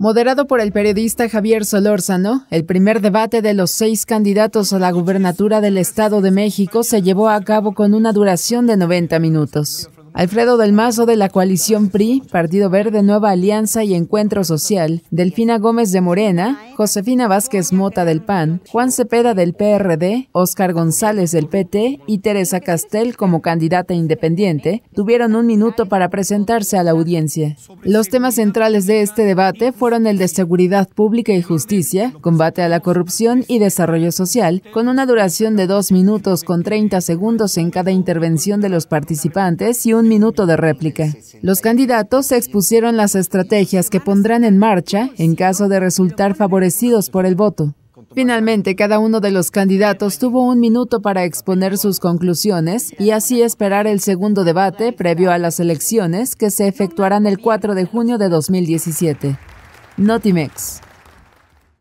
Moderado por el periodista Javier Solórzano, el primer debate de los seis candidatos a la gubernatura del Estado de México se llevó a cabo con una duración de 90 minutos. Alfredo del Mazo de la coalición PRI, Partido Verde Nueva Alianza y Encuentro Social, Delfina Gómez de Morena, Josefina Vázquez Mota del PAN, Juan Cepeda del PRD, Óscar González del PT y Teresa Castel como candidata independiente tuvieron un minuto para presentarse a la audiencia. Los temas centrales de este debate fueron el de seguridad pública y justicia, combate a la corrupción y desarrollo social, con una duración de dos minutos con 30 segundos en cada intervención de los participantes y un minuto de réplica. Los candidatos expusieron las estrategias que pondrán en marcha en caso de resultar favorecidos por el voto. Finalmente, cada uno de los candidatos tuvo un minuto para exponer sus conclusiones y así esperar el segundo debate previo a las elecciones que se efectuarán el 4 de junio de 2017. Notimex.